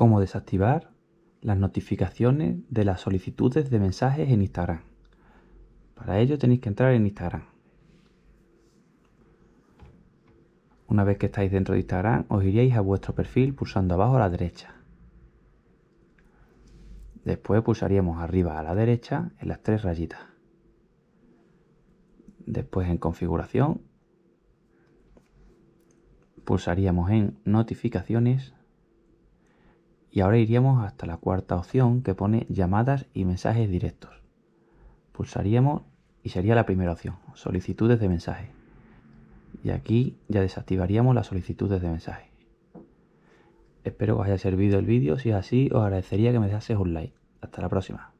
cómo desactivar las notificaciones de las solicitudes de mensajes en Instagram. Para ello tenéis que entrar en Instagram. Una vez que estáis dentro de Instagram, os iríais a vuestro perfil pulsando abajo a la derecha. Después pulsaríamos arriba a la derecha en las tres rayitas. Después en configuración pulsaríamos en notificaciones y ahora iríamos hasta la cuarta opción que pone llamadas y mensajes directos. Pulsaríamos y sería la primera opción, solicitudes de mensaje. Y aquí ya desactivaríamos las solicitudes de mensaje. Espero que os haya servido el vídeo, si es así os agradecería que me dejase un like. Hasta la próxima.